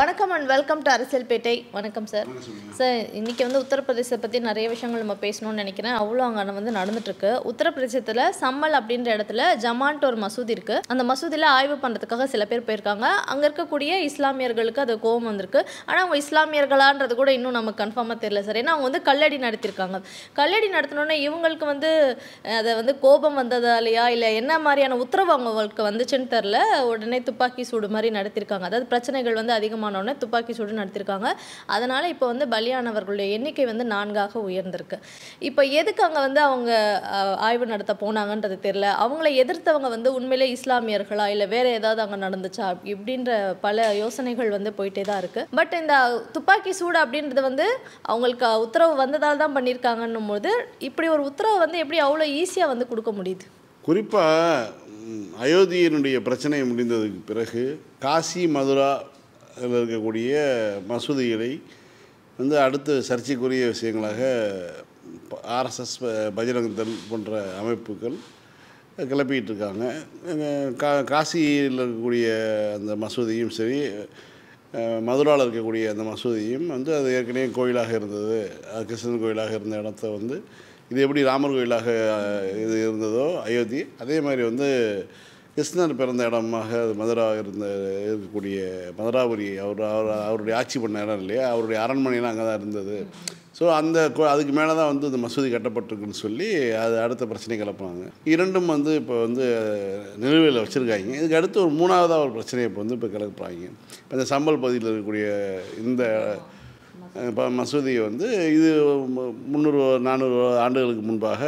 வணக்கம் and welcome to அரசியல்பேட்டை வணக்கம் sir sir இன்றைக்கி வந்து உத்தரப்பிரதேசத்தை பற்றி நிறைய விஷயங்கள் நம்ம பேசணும்னு நினைக்கிறேன் அவ்வளோ அங்கே வந்து நடந்துட்டுருக்கு உத்தரப்பிரதேசத்தில் சம்மல் அப்படின்ற இடத்துல ஜமான்ட்டு ஒரு மசூதி இருக்குது அந்த மசூதியில் ஆய்வு பண்ணுறதுக்காக சில பேர் போயிருக்காங்க அங்கே இருக்கக்கூடிய இஸ்லாமியர்களுக்கு அது கோபம் வந்திருக்கு ஆனால் அவங்க இஸ்லாமியர்களான்றது கூட இன்னும் நமக்கு கன்ஃபார்மாக தெரியல சார் ஏன்னா அவங்க வந்து கல்லடி நடத்திருக்காங்க கல்லடி நடத்தினோன்னே இவங்களுக்கு வந்து அதை வந்து கோபம் இல்லையா இல்லை என்ன மாதிரியான உத்தரவு அவங்களுக்கு வந்துச்சுன்னு தெரில உடனே துப்பாக்கி சூடு மாதிரி நடத்திருக்காங்க அதாவது பிரச்சனைகள் வந்து அதிகமாக காரணமானோன்னு துப்பாக்கி சூடு நடத்தியிருக்காங்க அதனால் இப்போ வந்து பலியானவர்களுடைய எண்ணிக்கை வந்து நான்காக உயர்ந்திருக்கு இப்போ எதுக்கு அங்கே வந்து அவங்க ஆய்வு நடத்த போனாங்கன்றது தெரில அவங்கள எதிர்த்தவங்க வந்து உண்மையிலே இஸ்லாமியர்களா இல்லை வேற ஏதாவது அங்கே நடந்துச்சா இப்படின்ற பல யோசனைகள் வந்து போயிட்டே தான் இருக்குது பட் இந்த துப்பாக்கி சூடு அப்படின்றது வந்து அவங்களுக்கு உத்தரவு வந்ததால் தான் பண்ணியிருக்காங்கன்னும் போது இப்படி ஒரு உத்தரவு வந்து எப்படி அவ்வளோ ஈஸியாக வந்து கொடுக்க முடியுது குறிப்பாக அயோத்தியினுடைய பிரச்சனை முடிந்ததுக்கு பிறகு காசி மதுரா அதில் இருக்கக்கூடிய மசூதிகளை வந்து அடுத்து சர்ச்சைக்குரிய விஷயங்களாக ஆர்எஸ்எஸ் பஜரங் தள் போன்ற அமைப்புகள் கிளப்பிக்கிட்டு இருக்காங்க கா காசியில் இருக்கக்கூடிய அந்த மசூதியும் சரி மதுராவில் இருக்கக்கூடிய அந்த மசூதியும் வந்து அது ஏற்கனவே கோயிலாக இருந்தது கிருஷ்ணன் கோயிலாக இருந்த இடத்த வந்து இது எப்படி ராமர் கோயிலாக இது இருந்ததோ அயோத்தி அதே மாதிரி வந்து கிருஷ்ணர் பிறந்த இடமாக மதுரா இருந்த இருக்கக்கூடிய மதுராபுரி அவர் அவர் அவருடைய ஆட்சி பண்ண இடம் இல்லையா அவருடைய அரண்மனைலாம் அங்கே தான் இருந்தது ஸோ அந்த அதுக்கு மேலே தான் வந்து இந்த மசூதி கட்டப்பட்டிருக்குன்னு சொல்லி அது அடுத்த பிரச்சனை கிளப்பாங்க இரண்டும் வந்து இப்போ வந்து நிலுவையில் வச்சுருக்காங்க இதுக்கு அடுத்து ஒரு மூணாவதாக ஒரு பிரச்சனையை இப்போ வந்து இப்போ கிளப்புறாங்க இப்போ இந்த சம்பல் பகுதியில் இருக்கக்கூடிய இந்த இப்போ மசூதியை வந்து இது முந்நூறு நானூறு ஆண்டுகளுக்கு முன்பாக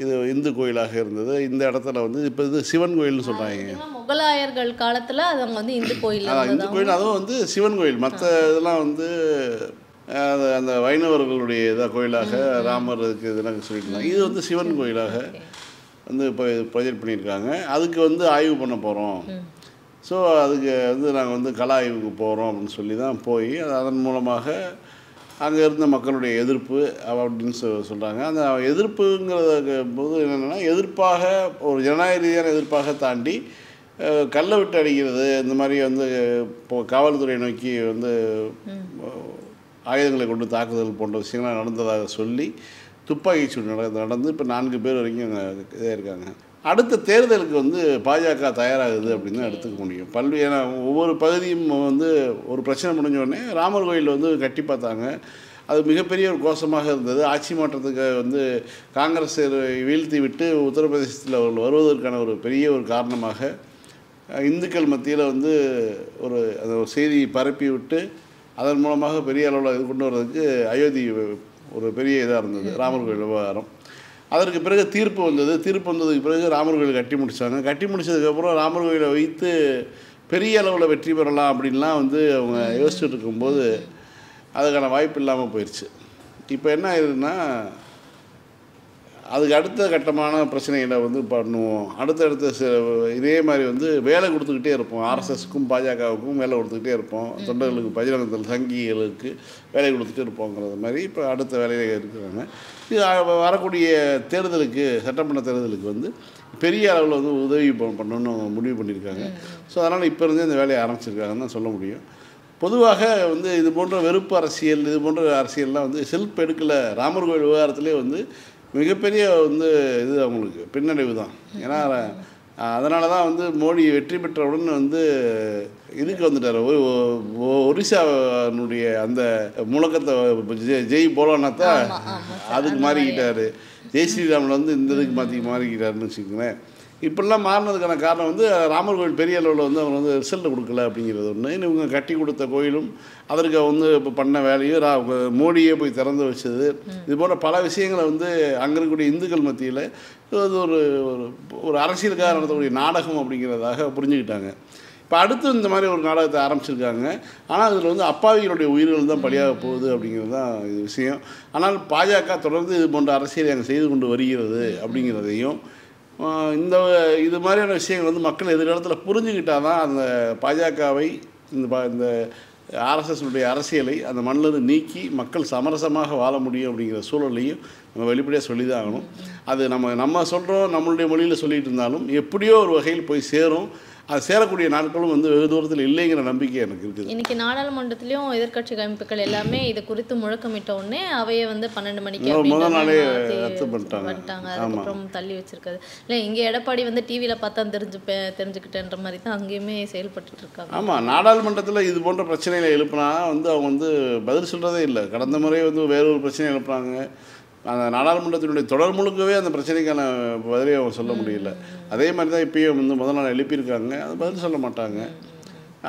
இது இந்து கோயிலாக இருந்தது இந்த இடத்துல வந்து இப்போ இது சிவன் கோயில்னு சொல்கிறாங்க முகலாயர்கள் காலத்தில் அவங்க வந்து இந்து கோயில் இந்து கோயில் அதுவும் வந்து சிவன் கோயில் மற்ற இதெல்லாம் வந்து அந்த வைணவர்களுடைய இதாக கோயிலாக ராமருக்கு இதெல்லாம் சொல்லிட்டு இருந்தாங்க இது வந்து சிவன் கோயிலாக வந்து இப்போ ப்ரொஜெக்ட் பண்ணியிருக்காங்க அதுக்கு வந்து ஆய்வு பண்ண போகிறோம் ஸோ அதுக்கு வந்து நாங்கள் வந்து கலா ஆய்வுக்கு போகிறோம் அப்படின்னு சொல்லி தான் போய் அதன் மூலமாக அங்கே இருந்த மக்களுடைய எதிர்ப்பு அப்படின்னு சொ சொல்கிறாங்க அந்த எதிர்ப்புங்கிற போது என்னென்னா எதிர்ப்பாக ஒரு ஜனநாயக ரீதியான எதிர்ப்பாக தாண்டி கல்லை விட்டு அடிக்கிறது இந்த மாதிரி வந்து இப்போ காவல்துறையை நோக்கி வந்து ஆயுதங்களை கொண்டு தாக்குதல் போன்ற விஷயங்கள்லாம் நடந்ததாக சொல்லி துப்பாக்கி சூடு நடந்து இப்போ நான்கு பேர் வரைக்கும் இதாக இருக்காங்க அடுத்த தேர்தலுக்கு வந்து பாஜக தயாராகுது அப்படின்னு தான் எடுத்துக்க முடியும் பல்வேறு ஏன்னா ஒவ்வொரு பகுதியும் வந்து ஒரு பிரச்சனை முடிஞ்சோடனே ராமர் கோயில் வந்து கட்டி பார்த்தாங்க அது மிகப்பெரிய ஒரு கோஷமாக இருந்தது ஆட்சி மாற்றத்துக்கு வந்து காங்கிரஸ் வீழ்த்தி விட்டு உத்தரப்பிரதேசத்தில் அவர்கள் வருவதற்கான ஒரு பெரிய ஒரு காரணமாக இந்துக்கள் மத்தியில் வந்து ஒரு அந்த ஒரு செய்தியை பரப்பி விட்டு அதன் மூலமாக பெரிய அளவில் இது கொண்டு வர்றதுக்கு அயோத்தி ஒரு பெரிய இதாக இருந்தது ராமர் கோயில் விவகாரம் அதற்கு பிறகு தீர்ப்பு வந்தது தீர்ப்பு வந்ததுக்கு பிறகு ராமர் கோயில் கட்டி முடித்தாங்க கட்டி முடித்ததுக்கப்புறம் ராமர் கோயிலை வைத்து பெரிய அளவில் வெற்றி பெறலாம் அப்படின்லாம் வந்து அவங்க யோசிச்சுட்டு இருக்கும்போது அதுக்கான வாய்ப்பு இல்லாமல் போயிடுச்சு இப்போ என்ன ஆயிடுதுன்னா அதுக்கு அடுத்த கட்டமான பிரச்சனைகளை வந்து பண்ணுவோம் அடுத்தடுத்த இதே மாதிரி வந்து வேலை கொடுத்துக்கிட்டே இருப்போம் ஆர்எஸ்எஸ்க்கும் பாஜகவுக்கும் வேலை கொடுத்துக்கிட்டே இருப்போம் தொண்டர்களுக்கு பஜரங்கத்தில் சங்கிகளுக்கு வேலை கொடுத்துட்டு இருப்போங்கிறது மாதிரி இப்போ அடுத்த வேலையில் இருக்கிறாங்க இது வரக்கூடிய தேர்தலுக்கு சட்டமன்ற தேர்தலுக்கு வந்து பெரிய அளவில் வந்து உதவி பண்ணணும்னு முடிவு பண்ணியிருக்காங்க ஸோ அதனால் இப்போ இருந்தே இந்த வேலையை ஆரம்பிச்சிருக்காங்கன்னு தான் சொல்ல முடியும் பொதுவாக வந்து இது போன்ற வெறுப்பு அரசியல் இது போன்ற அரசியல்லாம் வந்து செல்ப் எடுக்கலை ராமர் கோயில் விவகாரத்துலேயே வந்து மிகப்பெரிய வந்து இது அவங்களுக்கு பின்னடைவு தான் ஏன்னா அதனால தான் வந்து மோடி வெற்றி பெற்றவுடன் வந்து இதுக்கு வந்துட்டார் ஒரிசானுடைய அந்த முழக்கத்தை ஜெய் போலோன்னா தான் அதுக்கு மாறிக்கிட்டார் ஜெய் ஸ்ரீராமில் வந்து இந்த இதுக்கு மாற்றி மாறிக்கிட்டாருன்னு வச்சுக்கோங்களேன் இப்படிலாம் மாறினதுக்கான காரணம் வந்து ராமர் கோவில் பெரிய அளவில் வந்து அவங்க வந்து ரிசல்ட் கொடுக்கல அப்படிங்கிறது ஒன்று இவங்க கட்டி கொடுத்த கோயிலும் அதற்கு வந்து இப்போ பண்ண வேலையும் ரா மோடியே போய் திறந்து வச்சது இது போல் பல விஷயங்களை வந்து அங்கே இருக்கக்கூடிய இந்துக்கள் மத்தியில் அது ஒரு ஒரு அரசியலுக்காக நடத்தக்கூடிய நாடகம் அப்படிங்கிறதாக புரிஞ்சுக்கிட்டாங்க இப்போ அடுத்து இந்த மாதிரி ஒரு நாடகத்தை ஆரம்பிச்சிருக்காங்க ஆனால் அதில் வந்து அப்பாவிகளுடைய உயிர்கள் தான் பலியாக போகுது அப்படிங்கிறது தான் இது விஷயம் ஆனால் பாஜக தொடர்ந்து இது போன்ற அரசியலை அங்கே செய்து கொண்டு வருகிறது அப்படிங்கிறதையும் இந்த இது மாதிரியான விஷயங்கள் வந்து மக்கள் எதிர்காலத்தில் புரிஞ்சுக்கிட்டால் தான் அந்த பாஜகவை இந்த பா இந்த ஆர்எஸ்எஸ்னுடைய அரசியலை அந்த மண்ணிலிருந்து நீக்கி மக்கள் சமரசமாக வாழ முடியும் அப்படிங்கிற சூழலையும் நம்ம வெளிப்படையாக சொல்லி தான் ஆகணும் அது நம்ம நம்ம சொல்கிறோம் நம்மளுடைய மொழியில் சொல்லிகிட்டு இருந்தாலும் எப்படியோ ஒரு வகையில் போய் சேரும் அது சேரக்கூடிய நாட்களும் வந்து வெகு தூரத்தில் இல்லைங்கிற நம்பிக்கை எனக்கு இருக்குது இன்னைக்கு நாடாளுமன்றத்திலையும் எதிர்கட்சி அமைப்புகள் எல்லாமே இது குறித்து முழக்கமிட்ட உடனே அவையே வந்து பன்னெண்டு மணிக்கு முதல் நாளே ரத்து பண்ணிட்டாங்க அதுக்கப்புறம் தள்ளி வச்சிருக்காது இல்லை இங்கே எடப்பாடி வந்து டிவியில் பார்த்தா தெரிஞ்சு தெரிஞ்சுக்கிட்டேன்ற மாதிரி தான் அங்கேயுமே செயல்பட்டு இருக்காங்க ஆமாம் நாடாளுமன்றத்தில் இது போன்ற பிரச்சனைகளை எழுப்பினா வந்து அவங்க வந்து பதில் சொல்கிறதே இல்லை கடந்த முறை வந்து வேறொரு பிரச்சனை எழுப்புறாங்க அந்த நாடாளுமன்றத்தினுடைய தொடர் முழுக்கவே அந்த பிரச்சனைக்கான பதிலை அவங்க சொல்ல முடியல அதே மாதிரி தான் இப்பயும் வந்து முதல் நாள் எழுப்பியிருக்காங்க அது பதில் சொல்ல மாட்டாங்க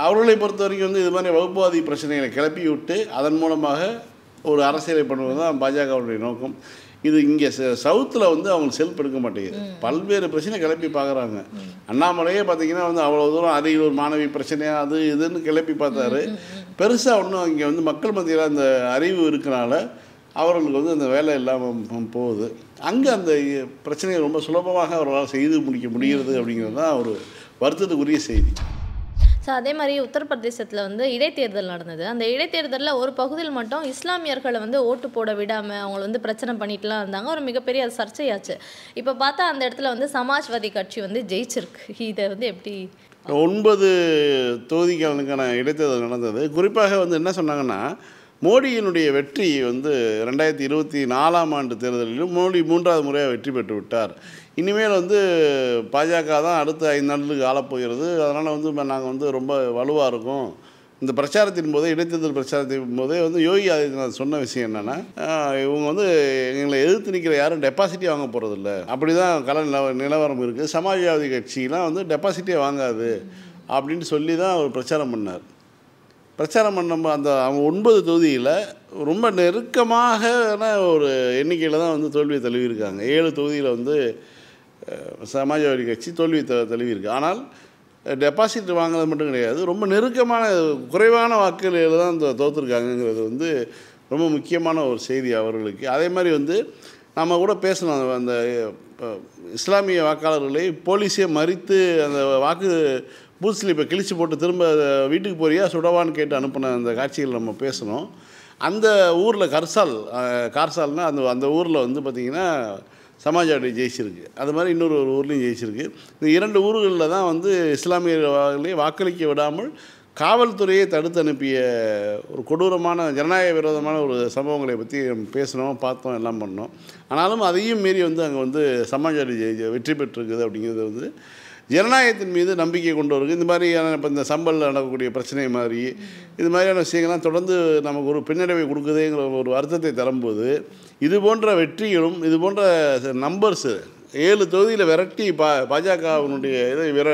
அவர்களை பொறுத்த வரைக்கும் வந்து இது மாதிரி வகுப்புவாதி பிரச்சனைகளை கிளப்பி விட்டு அதன் மூலமாக ஒரு அரசியலை பண்ணுவது தான் பாஜகவுடைய நோக்கம் இது இங்கே சவுத்தில் வந்து அவங்க செல்ஃப் எடுக்க மாட்டேங்குது பல்வேறு பிரச்சனை கிளப்பி பார்க்குறாங்க அண்ணாமலையே பார்த்தீங்கன்னா வந்து அவ்வளோ தூரம் அரியலூர் மாணவி பிரச்சனையாக அது இதுன்னு கிளப்பி பார்த்தாரு பெருசாக ஒன்றும் இங்கே வந்து மக்கள் மத்தியில் அந்த அறிவு இருக்கிறனால அவர்களுக்கு வந்து அந்த வேலை இல்லாமல் போகுது அங்கே அந்த பிரச்சனையை ரொம்ப சுலபமாக அவர்களால் செய்து முடிக்க முடிகிறது அப்படிங்கிறது தான் ஒரு வருத்தத்துக்குரிய செய்தி ஸோ அதே மாதிரி உத்தரப்பிரதேசத்தில் வந்து இடைத்தேர்தல் நடந்தது அந்த இடைத்தேர்தலில் ஒரு பகுதியில் மட்டும் இஸ்லாமியர்களை வந்து ஓட்டு போட விடாமல் அவங்கள வந்து பிரச்சனை பண்ணிட்டுலாம் இருந்தாங்க ஒரு மிகப்பெரிய அது சர்ச்சையாச்சு இப்போ பார்த்தா அந்த இடத்துல வந்து சமாஜ்வாதி கட்சி வந்து ஜெயிச்சிருக்கு இதை வந்து எப்படி ஒன்பது தொகுதிகளுக்கான இடைத்தேர்தல் நடந்தது குறிப்பாக வந்து என்ன சொன்னாங்கன்னா மோடியினுடைய வெற்றி வந்து ரெண்டாயிரத்தி இருபத்தி நாலாம் ஆண்டு தேர்தலிலும் மோடி மூன்றாவது முறையாக வெற்றி பெற்று விட்டார் இனிமேல் வந்து பாஜக தான் அடுத்த ஐந்து ஆண்டுகளுக்கு ஆளப்போகிறது அதனால் வந்து நாங்கள் வந்து ரொம்ப வலுவாக இருக்கும் இந்த பிரச்சாரத்தின் போதே இடைத்தேர்தல் பிரச்சாரத்தின் போதே வந்து யோகி ஆதித்யநாத் சொன்ன விஷயம் என்னென்னா இவங்க வந்து எங்களை எதிர்த்து நிற்கிற யாரும் டெபாசிட்டி வாங்க போகிறதில்ல அப்படி தான் கல நிலவ நிலவரம் இருக்குது சமாஜ்வாதி கட்சியெலாம் வந்து டெபாசிட்டே வாங்காது அப்படின்னு சொல்லி தான் அவர் பிரச்சாரம் பண்ணார் பிரச்சாரம் பண்ணும் அந்த அவங்க ஒன்பது தொகுதியில் ரொம்ப நெருக்கமாக ஒரு எண்ணிக்கையில் தான் வந்து தோல்வியை தழுவியிருக்காங்க ஏழு தொகுதியில் வந்து சமாஜ்வாதி கட்சி தோல்வி த தழுவியிருக்கு ஆனால் டெபாசிட் வாங்கினது மட்டும் கிடையாது ரொம்ப நெருக்கமான குறைவான வாக்குகளில் தான் இந்த தோற்றுருக்காங்கங்கிறது வந்து ரொம்ப முக்கியமான ஒரு செய்தி அவர்களுக்கு அதே மாதிரி வந்து நம்ம கூட பேசணும் அந்த இஸ்லாமிய வாக்காளர்களை போலீஸே மறித்து அந்த வாக்கு பூத் இப்போ கிழிச்சு போட்டு திரும்ப வீட்டுக்கு போறியா சுடவான்னு கேட்டு அனுப்பின அந்த காட்சிகள் நம்ம பேசணும் அந்த ஊரில் கர்சால் கார்சால்னால் அந்த அந்த ஊரில் வந்து பார்த்திங்கன்னா சமாஜ்வாடி ஜெயிச்சிருக்கு அது மாதிரி இன்னொரு ஒரு ஊர்லேயும் ஜெயிச்சிருக்கு இந்த இரண்டு ஊர்களில் தான் வந்து இஸ்லாமிய வாக்களிக்க விடாமல் காவல்துறையை தடுத்து அனுப்பிய ஒரு கொடூரமான ஜனநாயக விரோதமான ஒரு சம்பவங்களை பற்றி பேசினோம் பார்த்தோம் எல்லாம் பண்ணோம் ஆனாலும் அதையும் மீறி வந்து அங்கே வந்து சமாஜ்வாடி வெற்றி பெற்றிருக்குது அப்படிங்கிறது வந்து ஜனநாயகத்தின் மீது நம்பிக்கை கொண்டு வருது இந்த மாதிரியான இப்போ இந்த சம்பளில் நடக்கக்கூடிய பிரச்சனை மாதிரி இது மாதிரியான விஷயங்கள்லாம் தொடர்ந்து நமக்கு ஒரு பின்னடைவை கொடுக்குதுங்கிற ஒரு வருத்தத்தை தரும்போது இது போன்ற வெற்றிகளும் இது போன்ற நம்பர்ஸு ஏழு தொகுதியில் விரட்டி பா பாஜகவினுடைய இதை விர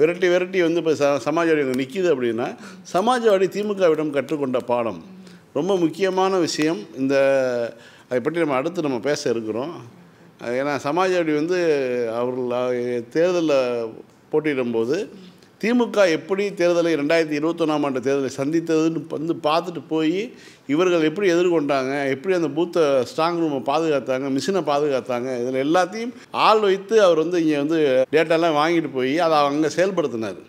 விரட்டி விரட்டி வந்து இப்போ ச சமாஜ்வாடி நிற்கிது அப்படின்னா சமாஜ்வாடி திமுகவிடம் கற்றுக்கொண்ட பாடம் ரொம்ப முக்கியமான விஷயம் இந்த அதை பற்றி நம்ம அடுத்து நம்ம பேச இருக்கிறோம் ஏன்னா சமாஜ்வாடி வந்து அவர்கள் தேர்தலில் போட்டியிடும்போது திமுக எப்படி தேர்தலை ரெண்டாயிரத்தி இருபத்தொன்னாம் ஆண்டு தேர்தலை சந்தித்ததுன்னு வந்து பார்த்துட்டு போய் இவர்கள் எப்படி எதிர்கொண்டாங்க எப்படி அந்த பூத்தை ஸ்ட்ராங் ரூமை பாதுகாத்தாங்க மிஷினை பாதுகாத்தாங்க இதில் எல்லாத்தையும் ஆள் வைத்து அவர் வந்து இங்கே வந்து டேட்டாலாம் வாங்கிட்டு போய் அதை அங்கே செயல்படுத்தினார்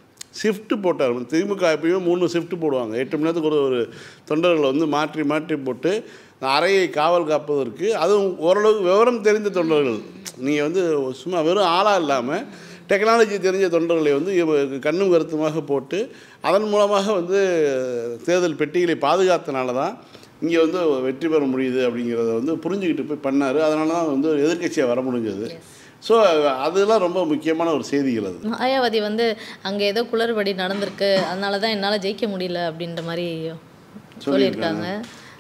ஷிஃப்ட்டு போட்டார் திமுக எப்பயுமே மூணு ஷிஃப்ட்டு போடுவாங்க எட்டு மணி நேரத்துக்கு ஒரு ஒரு தொண்டர்களை வந்து மாற்றி மாற்றி போட்டு அறையை காவல் காப்பதற்கு அதுவும் ஓரளவுக்கு விவரம் தெரிந்த தொண்டர்கள் நீங்கள் வந்து சும்மா வெறும் ஆளாக இல்லாமல் டெக்னாலஜி தெரிஞ்ச தொண்டர்களை வந்து கண்ணும் கருத்துமாக போட்டு அதன் மூலமாக வந்து தேர்தல் பெட்டிகளை பாதுகாத்தனால தான் இங்கே வந்து வெற்றி பெற முடியுது அப்படிங்கிறத வந்து புரிஞ்சுக்கிட்டு போய் பண்ணார் அதனால தான் வந்து எதிர்கட்சியாக வர முடிஞ்சது ஸோ அதெல்லாம் ரொம்ப முக்கியமான ஒரு செய்திகள் அது மாயாவதி வந்து அங்கே ஏதோ குளறுபடி நடந்திருக்கு அதனால தான் என்னால் ஜெயிக்க முடியல அப்படின்ற மாதிரி சொல்லியிருக்காங்க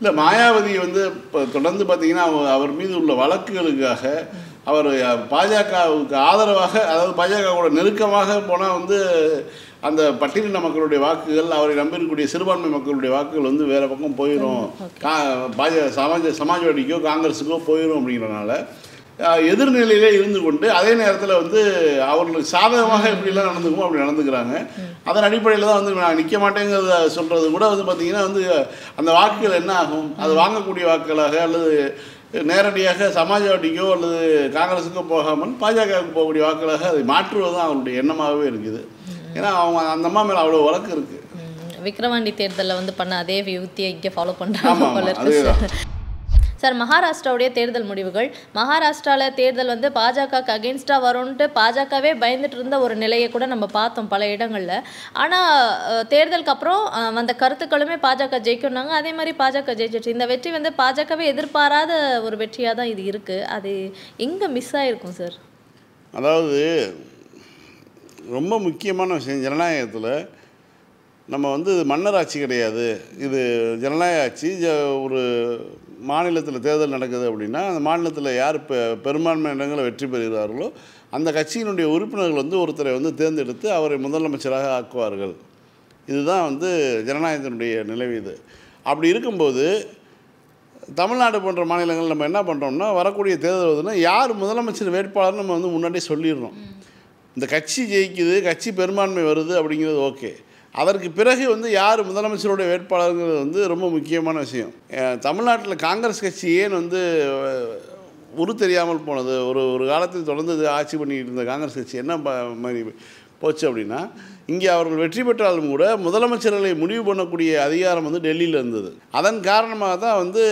இல்லை மாயாவதி வந்து இப்போ தொடர்ந்து பார்த்தீங்கன்னா அவர் மீது உள்ள வழக்குகளுக்காக அவர் பாஜகவுக்கு ஆதரவாக அதாவது பாஜக கூட நெருக்கமாக போனால் வந்து அந்த பட்டியலின மக்களுடைய வாக்குகள் அவரை நம்பியிருக்கக்கூடிய சிறுபான்மை மக்களுடைய வாக்குகள் வந்து வேறு பக்கம் போயிடும் கா பாஜ சமாஜ சமாஜ்வாடிக்கோ காங்கிரஸுக்கோ போயிடும் அப்படிங்கிறனால எதிர்நிலையிலே இருந்து கொண்டு அதே நேரத்தில் வந்து அவர்களுக்கு சாதகமாக எப்படிலாம் நடந்துக்குமோ அப்படி நடந்துக்கிறாங்க அதன் அடிப்படையில் தான் வந்து நான் நிற்க மாட்டேங்கிறத சொல்கிறது கூட வந்து பார்த்திங்கன்னா வந்து அந்த வாக்குகள் என்ன ஆகும் அது வாங்கக்கூடிய வாக்குகளாக அல்லது நேரடியாக சமாஜ்வாதிக்கோ அல்லது காங்கிரஸுக்கோ போகாமல் பாஜகவுக்கு போகக்கூடிய வாக்குகளாக அதை மாற்றுவது தான் அவருடைய எண்ணமாகவே இருக்குது ஏன்னா அவங்க அந்த அம்மா மேலே அவ்வளோ வழக்கு இருக்குது விக்ரவாண்டி தேர்தலில் வந்து பண்ண அதே யுக்தியை இங்கே ஃபாலோ பண்ணுறாங்க சார் மகாராஷ்டிராவுடைய தேர்தல் முடிவுகள் மகாராஷ்டிராவில் தேர்தல் வந்து பாஜகவுக்கு அகேன்ஸ்டாக வரும்ன்ட்டு பாஜகவே பயந்துட்டு இருந்த ஒரு நிலையை கூட நம்ம பார்த்தோம் பல இடங்களில் ஆனால் தேர்தலுக்கு அப்புறம் வந்த கருத்துக்களுமே பாஜக ஜெயிக்கணுனாங்க அதே மாதிரி பாஜக ஜெயிச்சிடுச்சு இந்த வெற்றி வந்து பாஜகவே எதிர்பாராத ஒரு வெற்றியாக தான் இது இருக்குது அது எங்கே மிஸ் ஆகிருக்கும் சார் அதாவது ரொம்ப முக்கியமான விஷயம் ஜனநாயகத்தில் நம்ம வந்து மன்னர் ஆட்சி கிடையாது இது ஜனநாயக ஆட்சி ஒரு மாநிலத்தில் தேர்தல் நடக்குது அப்படின்னா அந்த மாநிலத்தில் யார் இப்போ பெரும்பான்மை இடங்களை வெற்றி பெறுகிறார்களோ அந்த கட்சியினுடைய உறுப்பினர்கள் வந்து ஒருத்தரை வந்து தேர்ந்தெடுத்து அவரை முதலமைச்சராக ஆக்குவார்கள் இதுதான் வந்து ஜனநாயகத்தினுடைய நிலவு இது அப்படி இருக்கும்போது தமிழ்நாடு போன்ற மாநிலங்கள் நம்ம என்ன பண்ணுறோம்னா வரக்கூடிய தேர்தல் வந்து யார் முதலமைச்சர் வேட்பாளர் நம்ம வந்து முன்னாடியே சொல்லிடுறோம் இந்த கட்சி ஜெயிக்குது கட்சி பெரும்பான்மை வருது அப்படிங்கிறது ஓகே அதற்கு பிறகு வந்து யார் முதலமைச்சருடைய வேட்பாளருங்கிறது வந்து ரொம்ப முக்கியமான விஷயம் தமிழ்நாட்டில் காங்கிரஸ் கட்சி ஏன் வந்து உரு தெரியாமல் போனது ஒரு ஒரு காலத்தில் தொடர்ந்து ஆட்சி பண்ணிக்கிட்டு இருந்த காங்கிரஸ் கட்சி என்ன மாதிரி போச்சு அப்படின்னா இங்கே அவர்கள் வெற்றி பெற்றாலும் கூட முதலமைச்சர்களை முடிவு பண்ணக்கூடிய அதிகாரம் வந்து டெல்லியில் இருந்தது அதன் காரணமாக தான் வந்து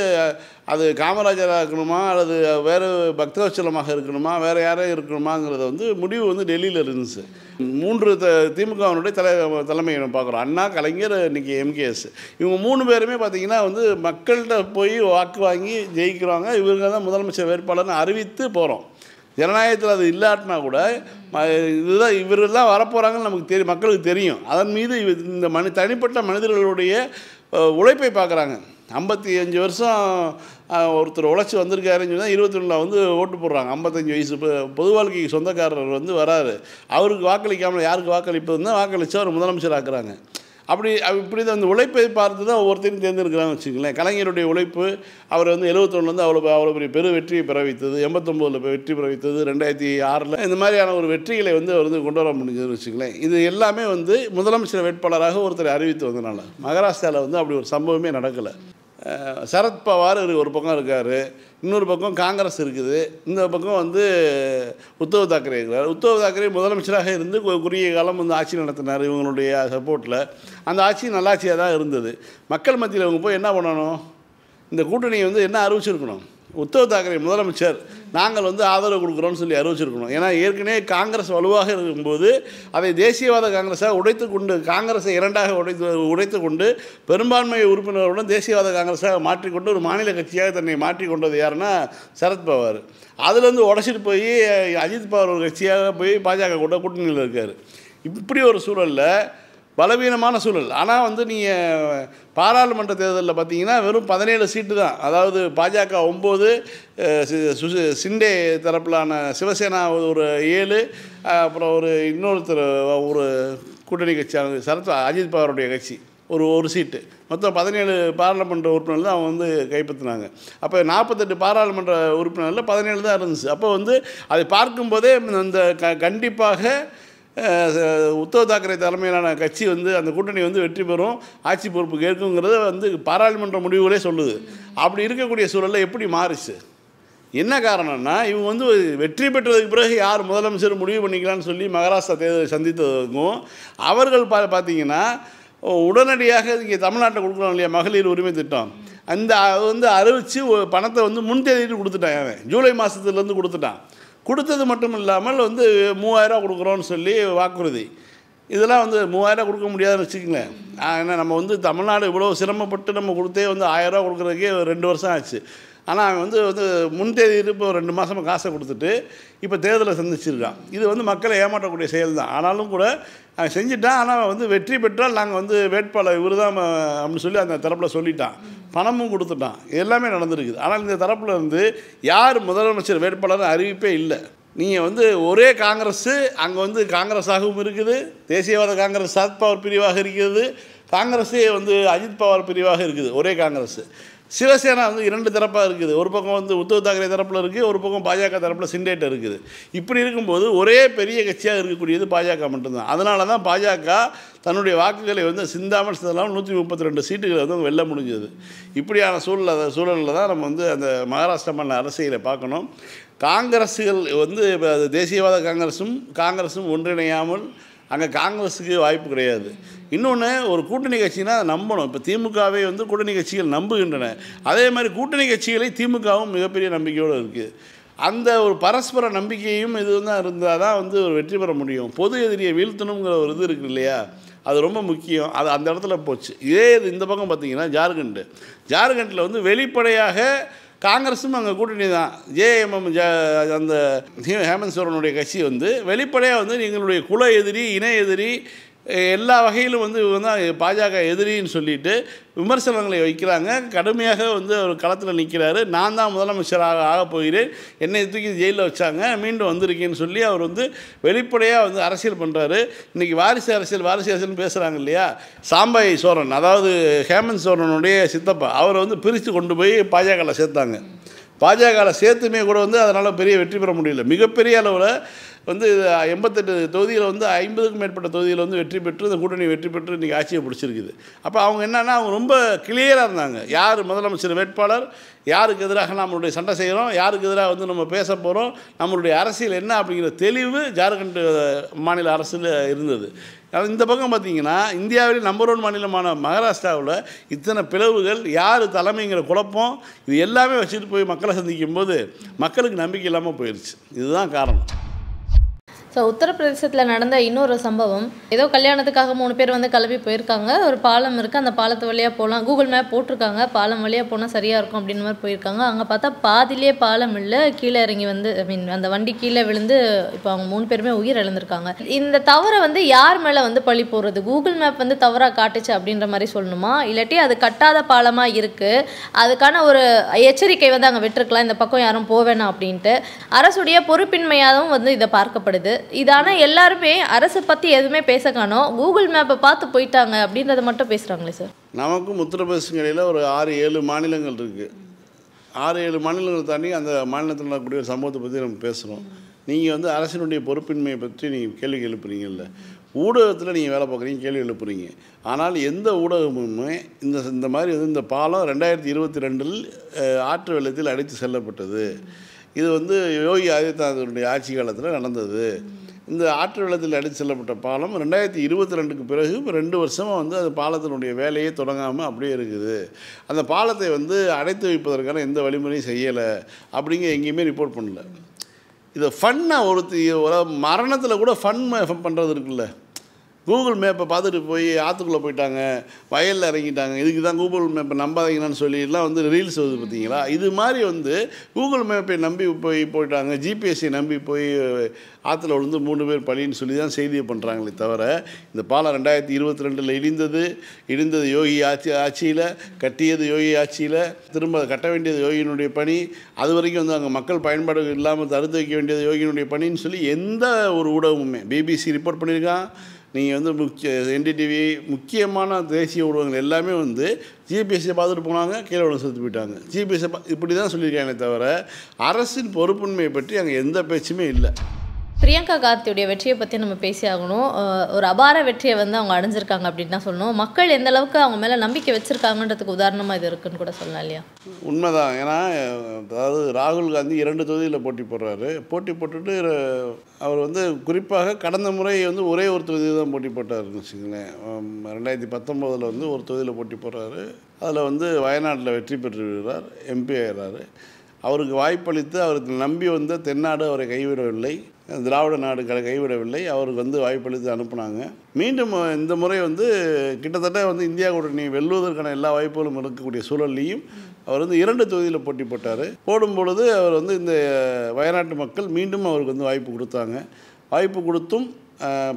அது காமராஜராக இருக்கணுமா அல்லது வேறு பக்தவச்சலமாக இருக்கணுமா வேறு யாரே இருக்கணுமாங்கிறத வந்து முடிவு வந்து டெல்லியில் இருந்துச்சு மூன்று த திமுகவினுடைய தலை தலைமையை பார்க்குறோம் அண்ணா கலைஞர் இன்றைக்கி எம்கேஎஸ் இவங்க மூணு பேருமே பார்த்திங்கன்னா வந்து மக்கள்கிட்ட போய் வாக்கு வாங்கி ஜெயிக்கிறாங்க இவங்க தான் முதலமைச்சர் வேட்பாளர்னு அறிவித்து போகிறோம் ஜனநாயகத்தில் அது இல்லாட்டினா கூட இதுதான் இவரெல்லாம் வரப்போகிறாங்கன்னு நமக்கு தெரியும் மக்களுக்கு தெரியும் அதன் மீது இந்த மனி தனிப்பட்ட மனிதர்களுடைய உழைப்பை பார்க்குறாங்க ஐம்பத்தி அஞ்சு வருஷம் ஒருத்தர் உழைச்சி வந்திருக்காருன்னு இருபத்தி இருபத்தொன்னில் வந்து ஓட்டு போடுறாங்க ஐம்பத்தஞ்சு வயசு பொது வாழ்க்கைக்கு சொந்தக்காரர் வந்து வராரு அவருக்கு வாக்களிக்காமல் யாருக்கு வாக்களிப்பதுன்னா வாக்களித்து அவர் முதலமைச்சர் ஆக்குறாங்க அப்படி இப்படி அந்த உழைப்பை பார்த்து தான் ஒவ்வொருத்தரும் தேர்ந்தெடுக்கிறான்னு வச்சுக்கங்களேன் கலைஞருடைய உழைப்பு அவர் வந்து எழுபத்தொன்னுலேருந்து அவ்வளோ அவ்வளோ பெரிய பெரு வெற்றியை பிறவித்தது எண்பத்தொம்போதில் வெற்றி பிறவித்தது ரெண்டாயிரத்தி ஆறில் இந்த மாதிரியான ஒரு வெற்றிகளை வந்து அவர் வந்து கொண்டு வர முடிஞ்சதுன்னு வச்சுக்கங்களேன் இது எல்லாமே வந்து முதலமைச்சர் வேட்பாளராக ஒருத்தர் அறிவித்து வந்தனால மகாராஷ்டிராவில் வந்து அப்படி ஒரு சம்பவமே நடக்கலை சரத்பவார் ஒரு பக்கம் இருக்கார் இன்னொரு பக்கம் காங்கிரஸ் இருக்குது இந்த பக்கம் வந்து உத்தவ் தாக்கரே இருக்கிறார் உத்தவ் தாக்கரே முதலமைச்சராக இருந்து குறுகிய காலம் வந்து ஆட்சி நடத்தினார் இவங்களுடைய சப்போர்ட்டில் அந்த ஆட்சி நல்லாட்சியாக தான் இருந்தது மக்கள் மத்தியில் இவங்க போய் என்ன பண்ணணும் இந்த கூட்டணியை வந்து என்ன அறிவிச்சிருக்கணும் உத்தவ் தாக்கரே முதலமைச்சர் நாங்கள் வந்து ஆதரவு கொடுக்குறோம்னு சொல்லி அறிவிச்சிருக்கணும் ஏன்னா ஏற்கனவே காங்கிரஸ் வலுவாக இருக்கும்போது அதை தேசியவாத காங்கிரஸாக உடைத்து கொண்டு காங்கிரஸை இரண்டாக உடைத்து உடைத்து கொண்டு பெரும்பான்மை உறுப்பினர்களுடன் தேசியவாத காங்கிரஸாக மாற்றிக்கொண்டு ஒரு மாநில கட்சியாக தன்னை மாற்றிக்கொண்டது யாருன்னா சரத்பவார் அதுலேருந்து உடச்சிட்டு போய் அஜித் பவார் ஒரு கட்சியாக போய் பாஜக கூட கூட்டணியில் இருக்கார் இப்படி ஒரு சூழலில் பலவீனமான சூழல் ஆனால் வந்து நீங்கள் பாராளுமன்ற தேர்தலில் பார்த்தீங்கன்னா வெறும் பதினேழு சீட்டு தான் அதாவது பாஜக ஒம்பது சிண்டே தரப்பிலான சிவசேனா ஒரு ஏழு அப்புறம் ஒரு இன்னொருத்தர் ஒரு கூட்டணி கட்சியான சரத் அஜித் பவாருடைய கட்சி ஒரு ஒரு சீட்டு மொத்தம் பதினேழு பாராளுமன்ற உறுப்பினர் தான் அவங்க வந்து கைப்பற்றினாங்க அப்போ நாற்பத்தெட்டு பாராளுமன்ற உறுப்பினரில் பதினேழு தான் இருந்துச்சு அப்போ வந்து அதை பார்க்கும்போதே இந்த க கண்டிப்பாக உத்தவ் தாக்கரே தலைமையிலான கட்சி வந்து அந்த கூட்டணி வந்து வெற்றி பெறும் ஆட்சி பொறுப்பு கேட்குங்கிறத வந்து பாராளுமன்ற முடிவுகளே சொல்லுது அப்படி இருக்கக்கூடிய சூழலில் எப்படி மாறிச்சு என்ன காரணம்னா இவங்க வந்து வெற்றி பெற்றதுக்கு பிறகு யார் முதலமைச்சர் முடிவு பண்ணிக்கலான்னு சொல்லி மகாராஷ்டிரா தேர்தலை சந்தித்ததுக்கும் அவர்கள் பா பார்த்தீங்கன்னா உடனடியாக இங்கே தமிழ்நாட்டை கொடுக்குறோம் இல்லையா மகளிர் உரிமை திட்டம் அந்த வந்து அறிவித்து பணத்தை வந்து முன் தேதிட்டு கொடுத்துட்டான் அவன் ஜூலை மாதத்துலேருந்து கொடுத்துட்டான் கொடுத்தது மட்டும் இல்லாமல் வந்து மூவாயிரரூவா கொடுக்குறோன்னு சொல்லி வாக்குறுதி இதெல்லாம் வந்து மூவாயிரரூவா கொடுக்க முடியாதுன்னு வச்சுக்கோங்களேன் ஏன்னா நம்ம வந்து தமிழ்நாடு இவ்வளோ சிரமப்பட்டு நம்ம கொடுத்தே வந்து ஆயிரரூவா கொடுக்குறதுக்கே ரெண்டு வருஷம் ஆச்சு ஆனால் அவன் வந்து வந்து முன்தேதி இருப்போம் ரெண்டு மாதமாக காசை கொடுத்துட்டு இப்போ தேர்தலை சந்திச்சிருக்கான் இது வந்து மக்களை ஏமாற்றக்கூடிய செயல் தான் ஆனாலும் கூட அவன் செஞ்சுட்டான் ஆனால் வந்து வெற்றி பெற்றால் நாங்கள் வந்து வேட்பாளர் இவர் தான் அப்படின்னு சொல்லி அந்த தரப்பில் சொல்லிட்டான் பணமும் கொடுத்துட்டான் எல்லாமே நடந்திருக்குது ஆனால் இந்த தரப்பில் வந்து யார் முதலமைச்சர் வேட்பாளர் அறிவிப்பே இல்லை நீங்கள் வந்து ஒரே காங்கிரஸு அங்கே வந்து காங்கிரஸாகவும் இருக்குது தேசியவாத காங்கிரஸ் சரத்பவர் பிரிவாக இருக்கிறது காங்கிரஸே வந்து அஜித் பவார் பிரிவாக இருக்குது ஒரே காங்கிரஸ் சிவசேனா வந்து இரண்டு தரப்பாக இருக்குது ஒரு பக்கம் வந்து உத்தவ் தாக்கரே தரப்பில் இருக்குது ஒரு பக்கம் பாஜக தரப்பில் சிண்டேட் இருக்குது இப்படி இருக்கும்போது ஒரே பெரிய கட்சியாக இருக்கக்கூடியது பாஜக மட்டும்தான் அதனால தான் பாஜக தன்னுடைய வாக்குகளை வந்து சிந்தாமல் சிந்தாமல் நூற்றி முப்பத்தி ரெண்டு சீட்டுகளை வந்து வெல்ல முடிஞ்சது இப்படியான சூழல் சூழலில் தான் நம்ம வந்து அந்த மகாராஷ்டிர மாநில அரசியலை பார்க்கணும் காங்கிரஸுகள் வந்து இப்போ தேசியவாத காங்கிரஸும் காங்கிரஸும் ஒன்றிணையாமல் அங்கே காங்கிரஸுக்கு வாய்ப்பு கிடையாது இன்னொன்று ஒரு கூட்டணி கட்சினால் அதை நம்பணும் இப்போ திமுகவே வந்து கூட்டணி கட்சிகள் நம்புகின்றன அதே மாதிரி கூட்டணி கட்சிகளை திமுகவும் மிகப்பெரிய நம்பிக்கையோடு இருக்குது அந்த ஒரு பரஸ்பர நம்பிக்கையும் இது தான் இருந்தால் தான் வந்து ஒரு வெற்றி பெற முடியும் பொது எதிரியை வீழ்த்தணுங்கிற ஒரு இது இருக்குது இல்லையா அது ரொம்ப முக்கியம் அது அந்த இடத்துல போச்சு இதே இது இந்த பக்கம் பார்த்திங்கன்னா ஜார்க்கண்டு ஜார்க்கண்டில் வந்து வெளிப்படையாக காங்கிரஸும் அங்கே கூட்டணி தான் ஜேஎம்எம் ஜ அந்த ஹேமந்த் சோரனுடைய கட்சி வந்து வெளிப்படையாக வந்து எங்களுடைய குல எதிரி இணை எதிரி எல்லா வகையிலும் வந்து தான் பாஜக எதிரின்னு சொல்லிட்டு விமர்சனங்களை வைக்கிறாங்க கடுமையாக வந்து அவர் களத்தில் நிற்கிறாரு நான் தான் முதலமைச்சராக ஆக போகிறேன் என்னை தூக்கி ஜெயிலில் வச்சாங்க மீண்டும் வந்திருக்கேன்னு சொல்லி அவர் வந்து வெளிப்படையாக வந்து அரசியல் பண்ணுறாரு இன்றைக்கி வாரிசு அரசியல் வாரிசு அரசியல் பேசுகிறாங்க இல்லையா சாம்பாய் சோரன் அதாவது ஹேமந்த் சோரனுடைய சித்தப்பா அவரை வந்து பிரித்து கொண்டு போய் பாஜகவில் சேர்த்தாங்க பாஜகவில் சேர்த்துமே கூட வந்து அதனால் பெரிய வெற்றி பெற முடியல மிகப்பெரிய அளவில் வந்து எண்பத்தெட்டு தொகுதியில் வந்து ஐம்பதுக்கும் மேற்பட்ட தொகுதியில் வந்து வெற்றி பெற்று இந்த கூட்டணி வெற்றி பெற்று இன்றைக்கி ஆட்சியை பிடிச்சிருக்குது அப்போ அவங்க என்னென்னா அவங்க ரொம்ப கிளியராக இருந்தாங்க யார் முதலமைச்சர் வேட்பாளர் யாருக்கு எதிராக நம்மளுடைய சண்டை செய்கிறோம் யாருக்கு எதிராக வந்து நம்ம பேச போகிறோம் நம்மளுடைய அரசியல் என்ன அப்படிங்கிற தெளிவு ஜார்க்கண்ட் மாநில அரசில் இருந்தது இந்த பக்கம் பார்த்திங்கன்னா இந்தியாவில் நம்பர் ஒன் மாநிலமான மகாராஷ்டிராவில் இத்தனை பிளவுகள் யார் தலைமைங்கிற குழப்பம் இது எல்லாமே வச்சுட்டு போய் மக்களை சந்திக்கும் போது மக்களுக்கு நம்பிக்கை இல்லாமல் போயிடுச்சு இதுதான் காரணம் ஸோ உத்தரப்பிரதேசத்தில் நடந்த இன்னொரு சம்பவம் ஏதோ கல்யாணத்துக்காக மூணு பேர் வந்து கிளம்பி போயிருக்காங்க ஒரு பாலம் இருக்குது அந்த பாலத்து வழியாக போகலாம் கூகுள் மேப் போட்டிருக்காங்க பாலம் வழியாக போனால் சரியாக இருக்கும் அப்படின்னு மாதிரி போயிருக்காங்க அங்கே பார்த்தா பாதிலே பாலம் இல்லை கீழே இறங்கி வந்து ஐ மீன் அந்த வண்டி கீழே விழுந்து இப்போ அவங்க மூணு பேருமே உயிர் இழந்திருக்காங்க இந்த தவறை வந்து யார் மேலே வந்து பழி போடுறது கூகுள் மேப் வந்து தவறாக காட்டுச்சு அப்படின்ற மாதிரி சொல்லணுமா இல்லாட்டி அது கட்டாத பாலமாக இருக்குது அதுக்கான ஒரு எச்சரிக்கை வந்து அங்கே விட்டுருக்கலாம் இந்த பக்கம் யாரும் போவேணாம் அப்படின்ட்டு அரசுடைய பொறுப்பின்மையாகவும் வந்து இதை பார்க்கப்படுது இதான எல்லாருமே அரசை பற்றி எதுவுமே பேச காணோம் கூகுள் மேப்பை பார்த்து போயிட்டாங்க அப்படின்றத மட்டும் பேசுகிறாங்களே சார் நமக்கும் உத்தரப்பிரதேசங்களில் ஒரு ஆறு ஏழு மாநிலங்கள் இருக்குது ஆறு ஏழு மாநிலங்கள் தாண்டி அந்த மாநிலத்தில் நடக்கக்கூடிய ஒரு சம்பவத்தை பற்றி நம்ம பேசுகிறோம் நீங்கள் வந்து அரசினுடைய பொறுப்பின்மையை பற்றி நீங்கள் கேள்வி எழுப்புறீங்கல்ல ஊடகத்தில் நீங்கள் வேலை பார்க்குறீங்க கேள்வி எழுப்புறீங்க ஆனால் எந்த ஊடகமுமே இந்த இந்த மாதிரி வந்து இந்த பாலம் ரெண்டாயிரத்தி இருபத்தி ரெண்டில் ஆற்று வெள்ளத்தில் அடித்து செல்லப்பட்டது இது வந்து யோகி ஆதித்யநாதனுடைய ஆட்சி காலத்தில் நடந்தது இந்த ஆற்று வெள்ளத்தில் அடித்து செல்லப்பட்ட பாலம் ரெண்டாயிரத்தி இருபத்தி ரெண்டுக்கு பிறகு இப்போ ரெண்டு வருஷமாக வந்து அந்த பாலத்தினுடைய வேலையே தொடங்காமல் அப்படியே இருக்குது அந்த பாலத்தை வந்து அடைத்து வைப்பதற்கான எந்த வழிமுறையும் செய்யலை அப்படிங்க எங்கேயுமே ரிப்போர்ட் பண்ணல இதை ஃபன்னாக ஒருத்தி ஒரு மரணத்தில் கூட ஃபன் பண்ணுறது இருக்குல்ல கூகுள் மேப்பை பார்த்துட்டு போய் ஆற்றுக்குள்ளே போயிட்டாங்க வயலில் இறங்கிட்டாங்க இதுக்கு தான் கூகுள் மேப்பை நம்பாதீங்கன்னு சொல்லிலாம் வந்து ரீல்ஸ் வருது பார்த்தீங்களா இது மாதிரி வந்து கூகுள் மேப்பை நம்பி போய் போயிட்டாங்க ஜிபிஎஸ்சி நம்பி போய் ஆற்றுல விழுந்து மூணு பேர் பழின்னு சொல்லி தான் செய்தியை பண்ணுறாங்களே தவிர இந்த பாலம் ரெண்டாயிரத்தி இருபத்தி ரெண்டில் இடிந்தது இடிந்தது யோகி ஆட்சி ஆட்சியில் கட்டியது யோகி ஆட்சியில் திரும்ப கட்ட வேண்டியது யோகியினுடைய பணி அது வரைக்கும் வந்து அங்கே மக்கள் பயன்பாடு இல்லாமல் தடுத்து வைக்க வேண்டியது யோகியினுடைய பணின்னு சொல்லி எந்த ஒரு ஊடகமுமே பிபிசி ரிப்போர்ட் பண்ணியிருக்கான் நீங்கள் வந்து முக்கிய என்டிடிவி முக்கியமான தேசிய ஊடகங்கள் எல்லாமே வந்து ஜிபிஎஸ்சியை பார்த்துட்டு போனாங்க கீழே உலகம் செலுத்தி போயிட்டாங்க ஜிபிஎஸ்சி இப்படி தான் சொல்லியிருக்காங்க தவிர அரசின் பொறுப்புண்மையை பற்றி அங்கே எந்த பேச்சுமே இல்லை பிரியங்கா கார்த்தியுடைய வெற்றியை பற்றி நம்ம பேசி ஆகணும் ஒரு அபார வெற்றியை வந்து அவங்க அடைஞ்சிருக்காங்க அப்படின்னு தான் சொல்லணும் மக்கள் எந்த அளவுக்கு அவங்க மேலே நம்பிக்கை வச்சுருக்காங்கன்றதுக்கு உதாரணமாக இது இருக்குன்னு கூட சொல்லலாம் இல்லையா உண்மைதான் ஏன்னா அதாவது ராகுல் காந்தி இரண்டு தொகுதியில் போட்டி போடுறாரு போட்டி போட்டுட்டு அவர் வந்து குறிப்பாக கடந்த முறை வந்து ஒரே ஒரு தொகுதியில் தான் போட்டி போட்டாருன்னு வச்சுக்கங்களேன் ரெண்டாயிரத்தி பத்தொம்போதில் வந்து ஒரு தொகுதியில் போட்டி போடுறாரு அதில் வந்து வயநாட்டில் வெற்றி பெற்றுகிறார் எம்பி ஆகிறாரு அவருக்கு வாய்ப்பளித்து அவருக்கு நம்பி வந்த தென்னாடு அவரை கைவிடவில்லை திராவிட நாடு கைவிடவில்லை அவருக்கு வந்து வாய்ப்பளித்து அனுப்புனாங்க மீண்டும் இந்த முறை வந்து கிட்டத்தட்ட வந்து இந்தியா கூட்டணி வெல்லுவதற்கான எல்லா வாய்ப்புகளும் இருக்கக்கூடிய சூழல்லையும் அவர் வந்து இரண்டு தொகுதியில் போட்டி போட்டார் போடும் பொழுது அவர் வந்து இந்த வயநாட்டு மக்கள் மீண்டும் அவருக்கு வந்து வாய்ப்பு கொடுத்தாங்க வாய்ப்பு கொடுத்தும்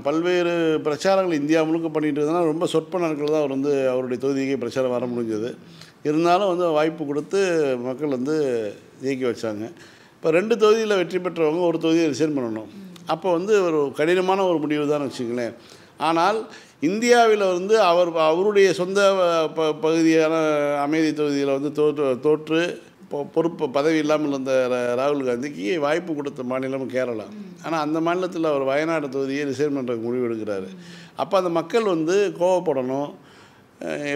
பல்வேறு பிரச்சாரங்கள் இந்தியா முழுக்க பண்ணிகிட்டு இருந்ததுனா ரொம்ப சொற்ப நாட்கள் தான் அவர் வந்து அவருடைய தொகுதிக்கு பிரச்சாரம் வர முடிஞ்சது இருந்தாலும் வந்து வாய்ப்பு கொடுத்து மக்கள் வந்து ஜெயிக்க வச்சாங்க இப்போ ரெண்டு தொகுதியில் வெற்றி பெற்றவங்க ஒரு தொகுதியை ரிசைன் பண்ணணும் அப்போ வந்து ஒரு கடினமான ஒரு முடிவு தான் வச்சுங்களேன் ஆனால் இந்தியாவில் வந்து அவர் அவருடைய சொந்த ப பகுதியான அமைதி தொகுதியில் வந்து தோற்று தோற்று பொறுப்பு பதவி இல்லாமல் இருந்த ராகுல் காந்திக்கு வாய்ப்பு கொடுத்த மாநிலம் கேரளா ஆனால் அந்த மாநிலத்தில் அவர் வயநாடு தொகுதியை ரிசைன் பண்ணுறதுக்கு முடிவு எடுக்கிறாரு அப்போ அந்த மக்கள் வந்து கோவப்படணும்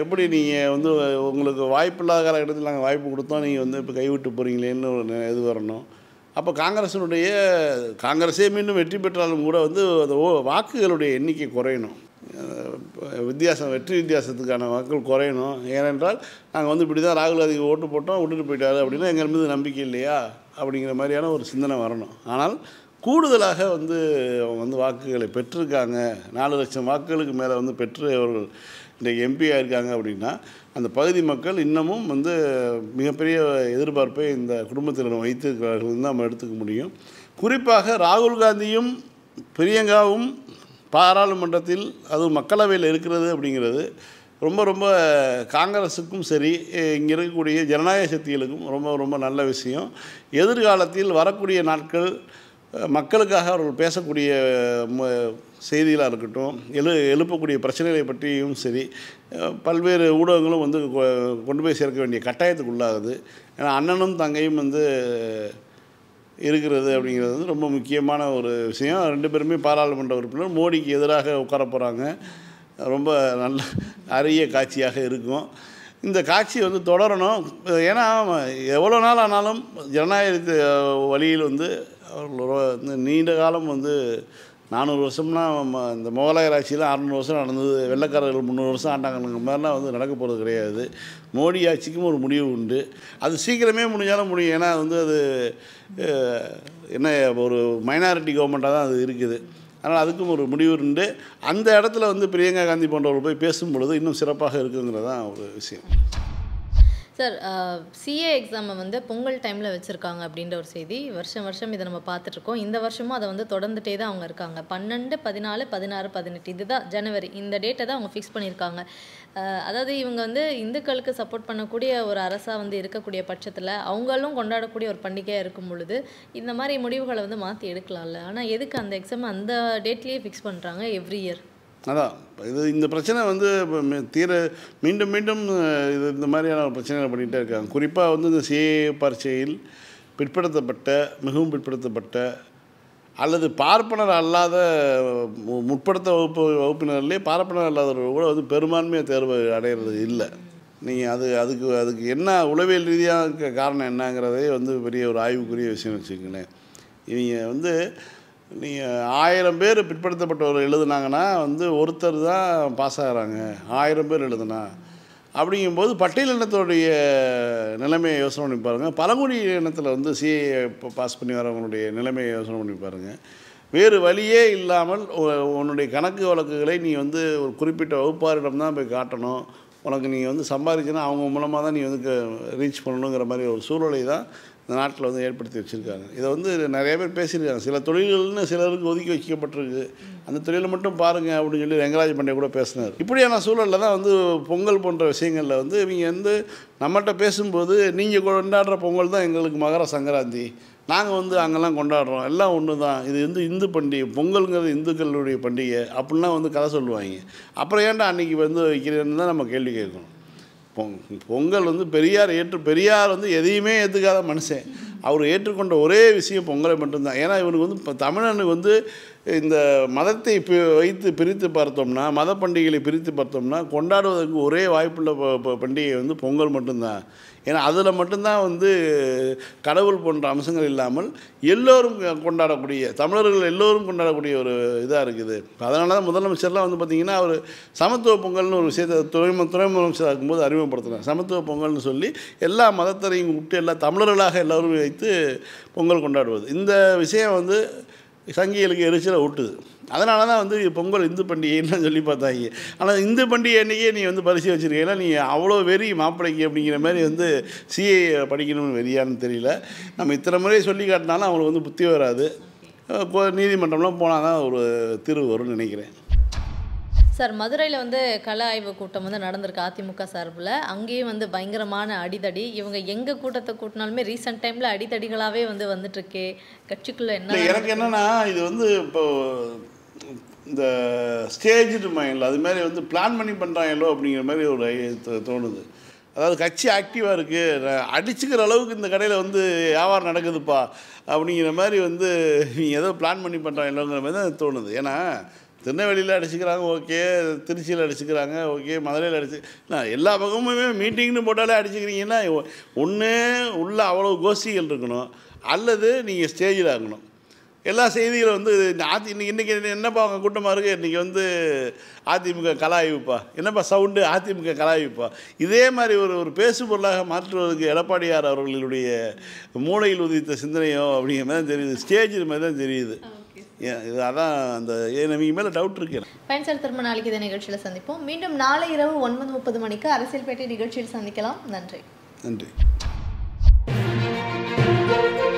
எப்படி நீங்கள் வந்து உங்களுக்கு வாய்ப்பு இல்லாத இடத்துல நாங்கள் வாய்ப்பு கொடுத்தோம் நீங்கள் வந்து இப்போ கைவிட்டு போகிறீங்களேன்னு ஒரு இது வரணும் அப்போ காங்கிரஸினுடைய காங்கிரஸே மீண்டும் வெற்றி பெற்றாலும் கூட வந்து அந்த வாக்குகளுடைய எண்ணிக்கை குறையணும் வித்தியாசம் வெற்றி வித்தியாசத்துக்கான வாக்குகள் குறையணும் ஏனென்றால் நாங்கள் வந்து இப்படி தான் ராகுல் காந்திக்கு ஓட்டு போட்டோம் விட்டுட்டு போயிட்டாரு அப்படின்னா எங்கள் மீது நம்பிக்கை இல்லையா அப்படிங்கிற மாதிரியான ஒரு சிந்தனை வரணும் ஆனால் கூடுதலாக வந்து அவங்க வந்து வாக்குகளை பெற்றிருக்காங்க நாலு லட்சம் வாக்குகளுக்கு மேலே வந்து பெற்று அவர்கள் இன்றைக்கு எம்பியாக இருக்காங்க அப்படின்னா அந்த பகுதி மக்கள் இன்னமும் வந்து மிகப்பெரிய எதிர்பார்ப்பை இந்த குடும்பத்தினர் வைத்திருக்கிறார்கள் தான் நம்ம எடுத்துக்க முடியும் குறிப்பாக ராகுல் காந்தியும் பிரியங்காவும் பாராளுமன்றத்தில் அதுவும் மக்களவையில் இருக்கிறது அப்படிங்கிறது ரொம்ப ரொம்ப காங்கிரஸுக்கும் சரி இங்கே இருக்கக்கூடிய ஜனநாயக சக்திகளுக்கும் ரொம்ப ரொம்ப நல்ல விஷயம் எதிர்காலத்தில் வரக்கூடிய நாட்கள் மக்களுக்காக அவர்கள் பேசக்கூடிய செய்திகளாக இருக்கட்டும் எழு எழுப்பக்கூடிய பிரச்சனைகளை பற்றியும் சரி பல்வேறு ஊடகங்களும் வந்து கொண்டு போய் சேர்க்க வேண்டிய கட்டாயத்துக்கு உள்ளாகுது ஏன்னா அண்ணனும் தங்கையும் வந்து இருக்கிறது அப்படிங்கிறது வந்து ரொம்ப முக்கியமான ஒரு விஷயம் ரெண்டு பேருமே பாராளுமன்ற உறுப்பினர் மோடிக்கு எதிராக உட்கார போகிறாங்க ரொம்ப நல்ல அரிய காட்சியாக இருக்கும் இந்த காட்சி வந்து தொடரணும் ஏன்னா எவ்வளோ நாள் ஆனாலும் ஜனநாயகத்து வழியில் வந்து அவர்கள் நீண்ட காலம் வந்து நானூறு வருஷம்னா இந்த முகலாய ஆட்சியில் அறநூறு வருஷம் நடந்தது வெள்ளக்காரர்கள் முந்நூறு வருஷம் ஆண்டாங்கிற மாதிரிலாம் வந்து நடக்க போகிறது கிடையாது மோடி ஆட்சிக்கும் ஒரு முடிவு உண்டு அது சீக்கிரமே முடிஞ்சாலும் முடியும் ஏன்னா வந்து அது என்ன ஒரு மைனாரிட்டி கவர்மெண்ட்டாக தான் அது இருக்குது அதனால் அதுக்கும் ஒரு முடிவு உண்டு அந்த இடத்துல வந்து பிரியங்கா காந்தி போன்றவர்கள் போய் பேசும் பொழுது இன்னும் சிறப்பாக இருக்குங்கிறதான் ஒரு விஷயம் சார் சிஏ எக்ஸாமை வந்து பொங்கல் டைமில் வச்சுருக்காங்க அப்படின்ற ஒரு செய்தி வருஷம் வருஷம் இதை நம்ம பார்த்துட்ருக்கோம் இந்த வருஷமும் அதை வந்து தொடர்ந்துட்டே தான் அவங்க இருக்காங்க பன்னெண்டு பதினாலு பதினாறு பதினெட்டு இதுதான் ஜனவரி இந்த டேட்டை தான் அவங்க ஃபிக்ஸ் பண்ணியிருக்காங்க அதாவது இவங்க வந்து இந்துக்களுக்கு சப்போர்ட் பண்ணக்கூடிய ஒரு அரசாக வந்து இருக்கக்கூடிய பட்சத்தில் அவங்களும் கொண்டாடக்கூடிய ஒரு பண்டிகையாக இருக்கும் பொழுது இந்த மாதிரி முடிவுகளை வந்து மாற்றி எடுக்கலாம்ல ஆனால் எதுக்கு அந்த எக்ஸாம் அந்த டேட்லேயே ஃபிக்ஸ் பண்ணுறாங்க எவ்ரி இயர் அதான் இது இந்த பிரச்சனை வந்து தீர மீண்டும் மீண்டும் இது இந்த மாதிரியான பிரச்சனைகளை பண்ணிகிட்டே இருக்காங்க குறிப்பாக வந்து இந்த சிஏ பரீட்சையில் பிற்படுத்தப்பட்ட மிகவும் பிற்படுத்தப்பட்ட அல்லது பார்ப்பனர் அல்லாத முற்படுத்த வகுப்பு வகுப்பினர்லேயே பார்ப்பனர் அல்லாதவர்கள் கூட வந்து பெரும்பான்மையாக தேர்வு அடைகிறது இல்லை நீங்கள் அது அதுக்கு அதுக்கு என்ன உளவியல் ரீதியாக காரணம் என்னங்கிறதே வந்து பெரிய ஒரு ஆய்வுக்குரிய விஷயம் வச்சுக்கங்களேன் இவங்க வந்து நீங்கள் ஆயிரம் பேர் பிற்படுத்தப்பட்டவர் எழுதுனாங்கன்னா வந்து ஒருத்தர் தான் பாஸ் ஆகிறாங்க ஆயிரம் பேர் எழுதுனா அப்படிங்கும்போது பட்டியலினத்தோடைய நிலைமையை யோசனை பண்ணி பாருங்கள் பழங்குடி இனத்தில் வந்து சிஏ பாஸ் பண்ணி வரவங்களுடைய நிலைமையை யோசனை பண்ணி பாருங்கள் வேறு வழியே இல்லாமல் உன்னுடைய கணக்கு வழக்குகளை நீ வந்து ஒரு குறிப்பிட்ட வகுப்பாரிடம் தான் போய் காட்டணும் உனக்கு நீங்கள் வந்து சம்பாதிச்சுன்னா அவங்க மூலமாக தான் நீ வந்து ரீச் பண்ணணுங்கிற மாதிரி ஒரு சூழ்நிலை தான் இந்த நாட்டில் வந்து ஏற்படுத்தி வச்சுருக்காங்க இதை வந்து நிறைய பேர் பேசியிருக்காங்க சில தொழில்கள்னு சிலருக்கு ஒதுக்கி வைக்கப்பட்டிருக்கு அந்த தொழிலை மட்டும் பாருங்கள் அப்படின்னு சொல்லி ரெங்கராஜ் பண்டைய கூட பேசினார் இப்படியான சூழலில் தான் வந்து பொங்கல் போன்ற விஷயங்களில் வந்து இவங்க வந்து நம்மகிட்ட பேசும்போது நீங்கள் கொண்டாடுற பொங்கல் தான் எங்களுக்கு மகர சங்கராந்தி நாங்கள் வந்து அங்கெல்லாம் கொண்டாடுறோம் எல்லாம் ஒன்று தான் இது வந்து இந்து பண்டிகை பொங்கலுங்கிறது இந்துக்களுடைய பண்டிகை அப்படின்லாம் வந்து கதை சொல்லுவாங்க அப்புறம் ஏன்டா அன்றைக்கி வந்து வைக்கிறேன்னு தான் நம்ம கேள்வி கேட்கணும் பொங் பொங்கல் வந்து பெரியார் ஏற்று பெரியார் வந்து எதையுமே ஏற்றுக்காத மனுஷன் அவர் ஏற்றுக்கொண்ட ஒரே விஷயம் பொங்கலை மட்டும்தான் ஏன்னா இவனுக்கு வந்து இப்போ தமிழனுக்கு வந்து இந்த மதத்தை வைத்து பிரித்து பார்த்தோம்னா மத பண்டிகைகளை பிரித்து பார்த்தோம்னா கொண்டாடுவதற்கு ஒரே வாய்ப்புள்ள பண்டிகை வந்து பொங்கல் மட்டும்தான் ஏன்னா அதில் மட்டும்தான் வந்து கடவுள் போன்ற அம்சங்கள் இல்லாமல் எல்லோரும் கொண்டாடக்கூடிய தமிழர்கள் எல்லோரும் கொண்டாடக்கூடிய ஒரு இதாக இருக்குது அதனால தான் முதலமைச்சர்லாம் வந்து பார்த்திங்கன்னா அவர் சமத்துவ பொங்கல்னு ஒரு விஷயத்தை துறை துறை முதலமைச்சராக இருக்கும்போது அறிமுகப்படுத்துகிறார் சமத்துவ பொங்கல்னு சொல்லி எல்லா மதத்தரையும் விட்டு எல்லா தமிழர்களாக எல்லோரும் வைத்து பொங்கல் கொண்டாடுவது இந்த விஷயம் வந்து சங்கிகளுக்கு எரிச்சலை ஊட்டுது அதனால தான் வந்து பொங்கல் இந்து பண்டிகைன்னு சொல்லி பார்த்தாங்க ஆனால் இந்து பண்டிகை அன்றைக்கே நீ வந்து பரிசு வச்சுருக்கையில நீ அவ்வளோ வெறி மாப்பிளைக்கு அப்படிங்கிற மாதிரி வந்து சிஏ படிக்கணும்னு வெறியான்னு தெரியல நம்ம இத்தனை முறை சொல்லி காட்டினாலும் அவங்களுக்கு வந்து புத்தி வராது நீதிமன்றம்லாம் போனால் தான் ஒரு தீர்வு வரும்னு நினைக்கிறேன் சார் மதுரையில் வந்து கள ஆய்வு கூட்டம் வந்து நடந்திருக்கு அதிமுக சார்பில் அங்கேயும் வந்து பயங்கரமான அடிதடி இவங்க எங்கள் கூட்டத்தை கூட்டினாலுமே ரீசெண்ட் டைமில் அடிதடிகளாகவே வந்து வந்துட்டுருக்கு கட்சிக்குள்ளே என்ன எனக்கு என்னென்னா இது வந்து இப்போது இந்த ஸ்டேஜ்டு மைண்டில் அதுமாரி வந்து பிளான் பண்ணி பண்ணுறாங்களோ அப்படிங்கிற மாதிரி ஒரு தோணுது அதாவது கட்சி ஆக்டிவாக இருக்குது அடிச்சுக்கிற அளவுக்கு இந்த கடையில் வந்து வியாபாரம் நடக்குதுப்பா அப்படிங்கிற மாதிரி வந்து நீங்கள் ஏதோ பிளான் பண்ணி பண்ணுறாங்களோங்கிற மாதிரி தான் தோணுது ஏன்னா திருநெல்வேலியில் அடிச்சுக்கிறாங்க ஓகே திருச்சியில் அடிச்சுக்கிறாங்க ஓகே மதுரையில் அடிச்சு எல்லா பக்கமுமே மீட்டிங்னு போட்டாலே அடிச்சுக்கிறீங்கன்னா ஒன்று உள்ளே அவ்வளோ கோஷ்டிகள் இருக்கணும் அல்லது நீங்கள் ஸ்டேஜில் ஆகணும் எல்லா செய்திகளும் வந்து அதி இன்றைக்கி என்னப்பா அவங்க கூட்டமாக இருக்குது இன்றைக்கி வந்து அதிமுக கலாய்வுப்பா என்னப்பா சவுண்டு அதிமுக கலாய்வுப்பா இதே மாதிரி ஒரு ஒரு பேசு பொருளாக மாற்றுவதற்கு எடப்பாடியார் அவர்களுடைய மூளையில் உதித்த சிந்தனையோ அப்படிங்கிற மாதிரி தான் தெரியுது ஸ்டேஜ் மாதிரி தான் தெரியுது இது அதான் அந்த எனக்கு மேலே டவுட் இருக்கு பயன் சார் திரும்ப நாளைக்கு இந்த நிகழ்ச்சியில் சந்திப்போம் மீண்டும் நாளை இரவு ஒன்பது முப்பது மணிக்கு அரசியல் பேட்டை நிகழ்ச்சியில் சந்திக்கலாம் நன்றி நன்றி